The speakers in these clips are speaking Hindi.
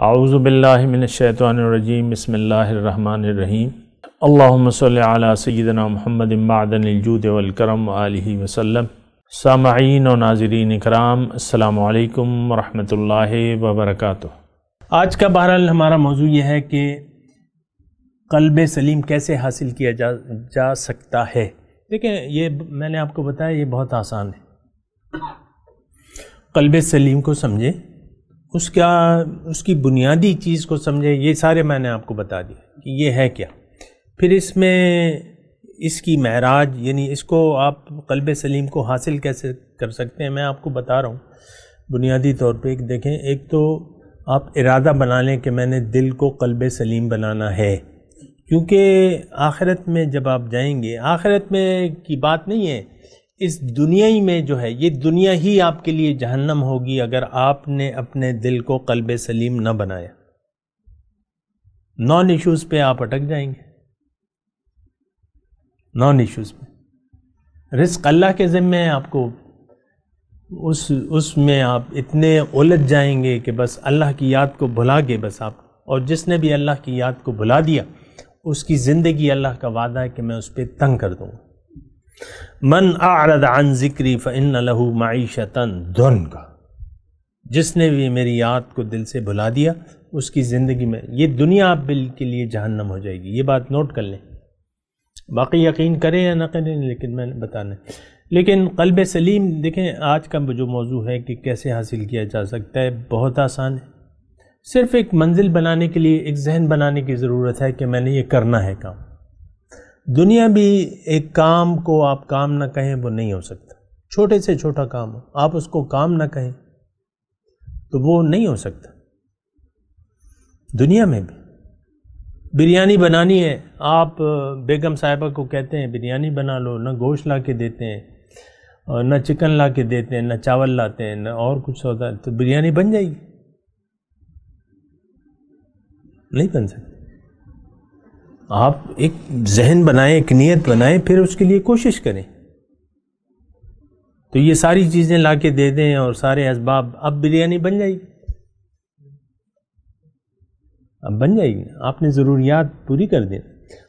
आउज़बिल्लिनशैतरजीम बसमीम अल्लाम सल सैदना महमद इमादनजूद वलकरम आलि वसलम सामीन व नाजरीन कराम अल्लाम वरहि वबरक आज का बहरहाल हमारा मौजू यह है कि कल्ब सलीम कैसे हासिल किया जा जा सकता है देखें ये मैंने आपको बताया ये बहुत आसान है कल्ब सलीम को समझें उसका उसकी बुनियादी चीज़ को समझे ये सारे मैंने आपको बता दिया कि ये है क्या फिर इसमें इसकी महराज यानी इसको आप कल्ब सलीम को हासिल कैसे कर सकते हैं मैं आपको बता रहा हूँ बुनियादी तौर पे एक देखें एक तो आप इरादा बना लें कि मैंने दिल को कल्ब सलीम बनाना है क्योंकि आखिरत में जब आप जाएंगे आखिरत में की बात नहीं है इस दुनिया ही में जो है ये दुनिया ही आपके लिए जहन्नम होगी अगर आपने अपने दिल को कल्ब सलीम न बनाया नॉन इश्यूज़ पे आप अटक जाएंगे नॉन इश्यूज़ पे रिस्क अल्लाह के ज़िम्मे है आपको उस उसमें आप इतने उलझ जाएंगे कि बस अल्लाह की याद को भुला के बस आप और जिसने भी अल्लाह की याद को भुला दिया उसकी ज़िंदगी अल्लाह का वादा है कि मैं उस पर तंग कर दूँगा मन आरद अन ज़िक्री फ़िन लहू माईशतन धुन का जिसने भी मेरी याद को दिल से भुला दिया उसकी ज़िंदगी में ये दुनिया आप बिल के लिए जहन्नम हो जाएगी ये बात नोट कर लें बाकी यकीन करें या ना करें लेकिन मैंने बताना लेकिन कल्ब सलीम देखें आज का जो मौजू है कि कैसे हासिल किया जा सकता है बहुत आसान है सिर्फ़ एक मंजिल बनाने के लिए एक जहन बनाने की ज़रूरत है कि मैंने ये करना है काम दुनिया भी एक काम को आप काम ना कहें वो नहीं हो सकता छोटे से छोटा काम हो आप उसको काम ना कहें तो वो नहीं हो सकता दुनिया में भी बिरयानी बनानी है आप बेगम साहिबा को कहते हैं बिरयानी बना लो ना गोश्त ला के देते हैं और ना चिकन ला के देते हैं ना चावल लाते हैं ना और कुछ होता है तो बिरयानी बन जाएगी नहीं बन सकती आप एक जहन बनाएं एक नीयत बनाएं फिर उसके लिए कोशिश करें तो ये सारी चीज़ें ला के दे दें और सारे इसबाब अब बिरयानी बन जाएगी अब बन जाएगी आपने ज़रूरियात पूरी कर दें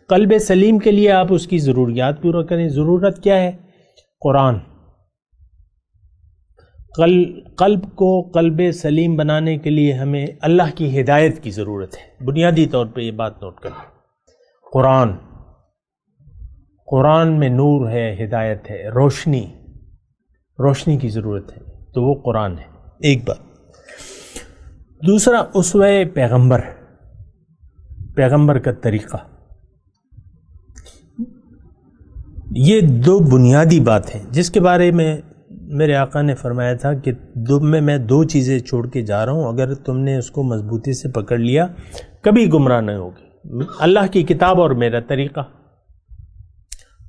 कल्ब सलीम के लिए आप उसकी ज़रूरियात पूरा करें ज़रूरत क्या है कुरान कल कल्ब को कल्ब सलीम बनाने के लिए हमें अल्लाह की हिदायत की ज़रूरत है बुनियादी तौर पे ये बात नोट करें कुरान कुरान में नूर है हिदायत है रोशनी रोशनी की ज़रूरत है तो वो कुरान है एक बात दूसरा उसव पैगंबर पैगंबर का तरीक़ा ये दो बुनियादी बात है जिसके बारे में मेरे आका ने फरमाया था कि दो में मैं दो चीज़ें छोड़ के जा रहा हूँ अगर तुमने उसको मजबूती से पकड़ लिया कभी गुमराह नहीं होगी अल्लाह की किताब और मेरा तरीक़ा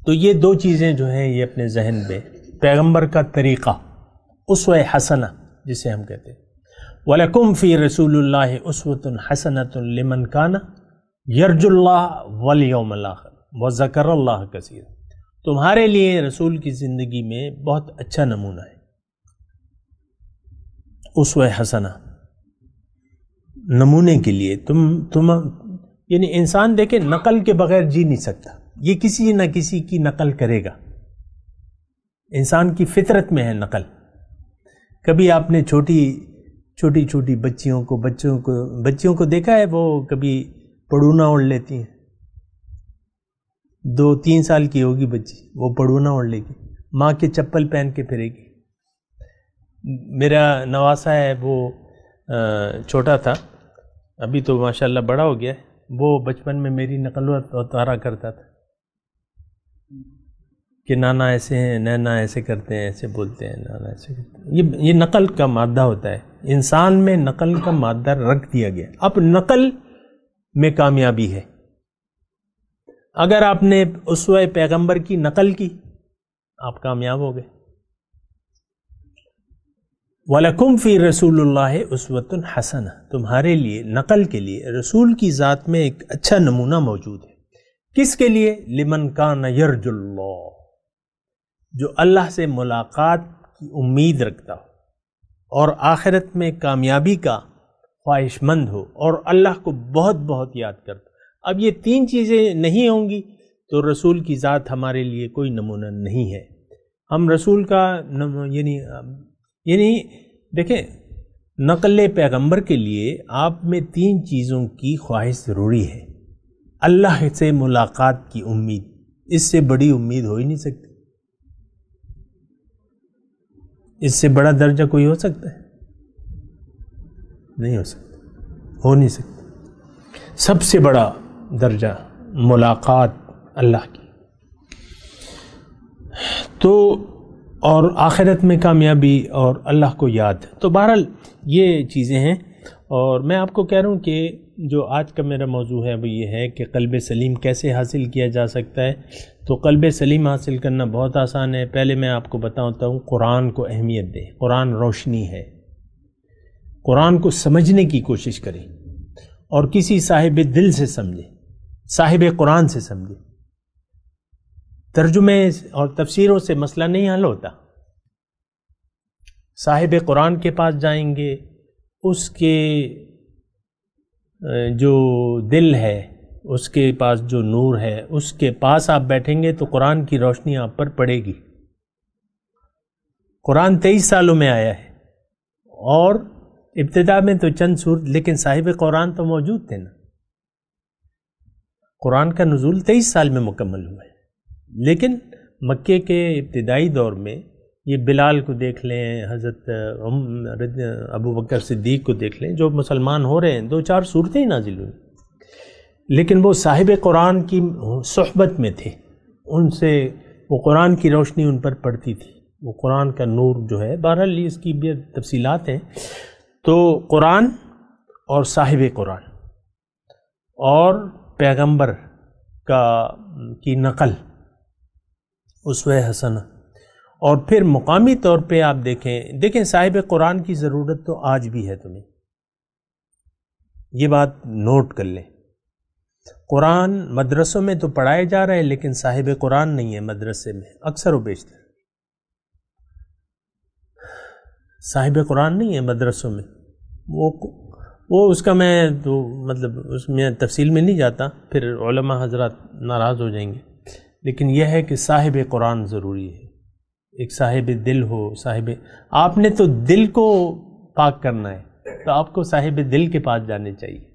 तो ये दो चीज़ें जो हैं ये अपने जहन में पैगंबर का तरीक़ा उस हसना जिसे हम कहते हैं वलकुम फ़ी रसूल उसवतन हसनतमन खाना यर्जुल्ला वलयमलाखर व ज़कर कसीर तुम्हारे लिए रसूल की ज़िंदगी में बहुत अच्छा नमूना है उस हसना नमूने के लिए तुम तुम यानी इंसान देखे नकल के बगैर जी नहीं सकता ये किसी न किसी की नकल करेगा इंसान की फितरत में है नकल कभी आपने छोटी छोटी छोटी बच्चियों को बच्चों को बच्चियों को देखा है वो कभी पड़ूना ओढ़ लेती हैं दो तीन साल की होगी बच्ची वो पड़ूना ओढ़ लेगी माँ के चप्पल पहन के फिरेगी मेरा नवासा है वो छोटा था अभी तो माशाल्लाह बड़ा हो गया है वो बचपन में मेरी नकल उतारा करता था कि नाना ऐसे हैं नैना ऐसे करते हैं ऐसे बोलते हैं नाना ऐसे करते हैं ये ये नकल का मादा होता है इंसान में नकल का मादा रख दिया गया अब नकल में कामयाबी है अगर आपने उस पैगंबर की नकल की आप कामयाब हो गए वलकुम फ़ी रसूल उसवत हसन तुम्हारे लिए नकल के लिए रसूल की ज़ात में एक अच्छा नमूना मौजूद है किसके लिए लिमन का नयरजुल्ला जो अल्लाह से मुलाकात की उम्मीद रखता हो और आखिरत में कामयाबी का ख्वाहिशमंद हो और अल्लाह को बहुत बहुत याद करता अब ये तीन चीज़ें नहीं होंगी तो रसूल की ज़ात हमारे लिए कोई नमूना नहीं है हम रसूल का यानी यानी देखें नकल पैगंबर के लिए आप में तीन चीज़ों की ख्वाहिश ज़रूरी है अल्लाह से मुलाकात की उम्मीद इससे बड़ी उम्मीद हो ही नहीं सकती इससे बड़ा दर्जा कोई हो सकता है नहीं हो सकता हो नहीं सकता सबसे बड़ा दर्जा मुलाकात अल्लाह की तो और आखिरत में कामयाबी और अल्लाह को याद तो बहरहाल ये चीज़ें हैं और मैं आपको कह रहा हूँ कि जो आज का मेरा मौजू है वो ये है कि कल्ब सलीम कैसे हासिल किया जा सकता है तो कल्ब सलीम हासिल करना बहुत आसान है पहले मैं आपको बताता हूँ कुरान को अहमियत दें कुरान रोशनी है कुरान को समझने की कोशिश करें और किसी साहिब दिल से समझें साहिब कुरान से समझें तर्जुमे और तफसीरों से मसला नहीं हल होता साहिब कुरान के पास जाएंगे उसके जो दिल है उसके पास जो नूर है उसके पास आप बैठेंगे तो कुरान की रोशनी आप पर पड़ेगी कुरान तेईस सालों में आया है और इब्तदा में तो चंद सूर लेकिन साहिब कुरान तो मौजूद थे ना कुरान का नज़ुल तेईस साल में मुकम्मल हुआ है लेकिन मक्के के इब्तदाई दौर में ये बिलाल को देख लें हज़रत अबू बकर सिद्दीक को देख लें जो मुसलमान हो रहे हैं दो चार सूरतें ही नाजिल हुई लेकिन वो साहिब कुरान की सहबत में थे उनसे वो कुरान की रोशनी उन पर पड़ती थी वो कुरान का नूर जो है बहरहाल इसकी भी तफसीलत हैं तो कुरान और साहिब कुरान और पैगंबर का की नकल उसव हसन और फिर मुकामी तौर पे आप देखें देखें साहिब कुरान की ज़रूरत तो आज भी है तुम्हें ये बात नोट कर लें कुरान मदरसों में तो पढ़ाए जा रहे हैं लेकिन साहिब कुरान नहीं है मदरसे में अक्सर व साहिब कुरान नहीं है मदरसों में वो वो उसका मैं तो मतलब उसमें तफसील में नहीं जाता फिर हज़रत नाराज़ हो जाएंगे लेकिन यह है कि साहिब कुरान ज़रूरी है एक साहिब दिल हो साहिब आपने तो दिल को पाक करना है तो आपको साहिब दिल के पास जाने चाहिए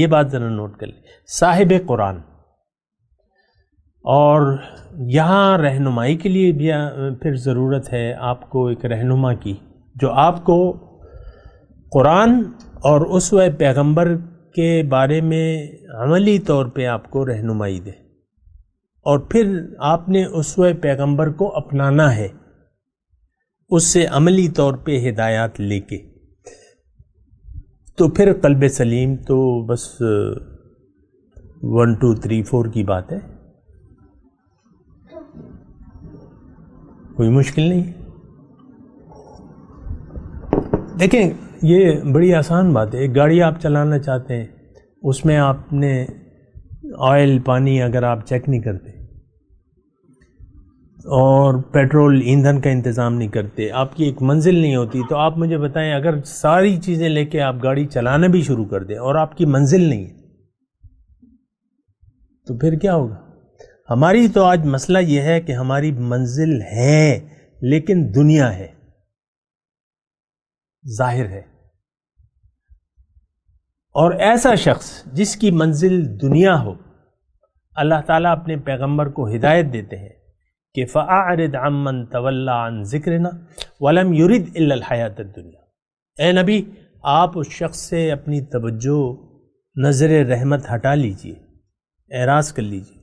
ये बात ज़रा नोट कर ली साहिब कुरान और यहाँ रहनुमाई के लिए भी फिर ज़रूरत है आपको एक रहनुमा की जो आपको कुरान और उस पैगम्बर के बारे में अमली तौर पे आपको रहनुमाई दे और फिर आपने उस पैगंबर को अपनाना है उससे अमली तौर पे हिदायत लेके तो फिर कल्ब सलीम तो बस वन टू थ्री फोर की बात है कोई मुश्किल नहीं देखें ये बड़ी आसान बात है एक गाड़ी आप चलाना चाहते हैं उसमें आपने ऑयल पानी अगर आप चेक नहीं करते और पेट्रोल ईंधन का इंतज़ाम नहीं करते आपकी एक मंजिल नहीं होती तो आप मुझे बताएं अगर सारी चीज़ें लेके आप गाड़ी चलाना भी शुरू कर दें और आपकी मंजिल नहीं है तो फिर क्या होगा हमारी तो आज मसला यह है कि हमारी मंजिल है लेकिन दुनिया है जाहिर है और ऐसा शख्स जिसकी मंजिल दुनिया हो अल्लाह ताला अपने पैगंबर को हिदायत देते हैं कि फ़ारद अमन तवल्लान ज़िक्रना वलम युरद हयात दुनिया ए नबी आप उस शख्स से अपनी तवज्जो नज़र रहमत हटा लीजिए एराज कर लीजिए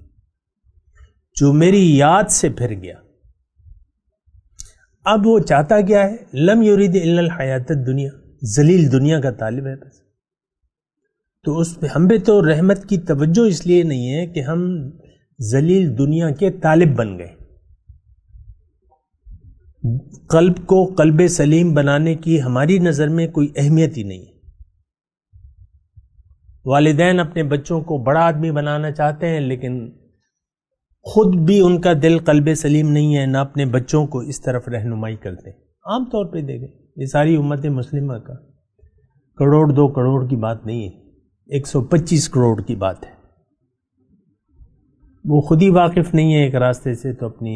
जो मेरी याद से फिर गया अब वो चाहता क्या है लम युरद हयात दुनिया जलील दुनिया का तालिब है बस तो उस पर हम पे तो रहमत की तवज्जो इसलिए नहीं है कि हम जलील दुनिया के तालिब बन गए कल्ब को कल्ब सलीम बनाने की हमारी नज़र में कोई अहमियत ही नहीं वालदेन अपने बच्चों को बड़ा आदमी बनाना चाहते हैं लेकिन खुद भी उनका दिल कल्ब सलीम नहीं है ना अपने बच्चों को इस तरफ रहनुमाई करते आम तौर पे देखें ये सारी उम्मत मुस्लिम का करोड़ दो करोड़ की बात नहीं है 125 करोड़ की बात है वो खुद ही वाकिफ़ नहीं है एक रास्ते से तो अपनी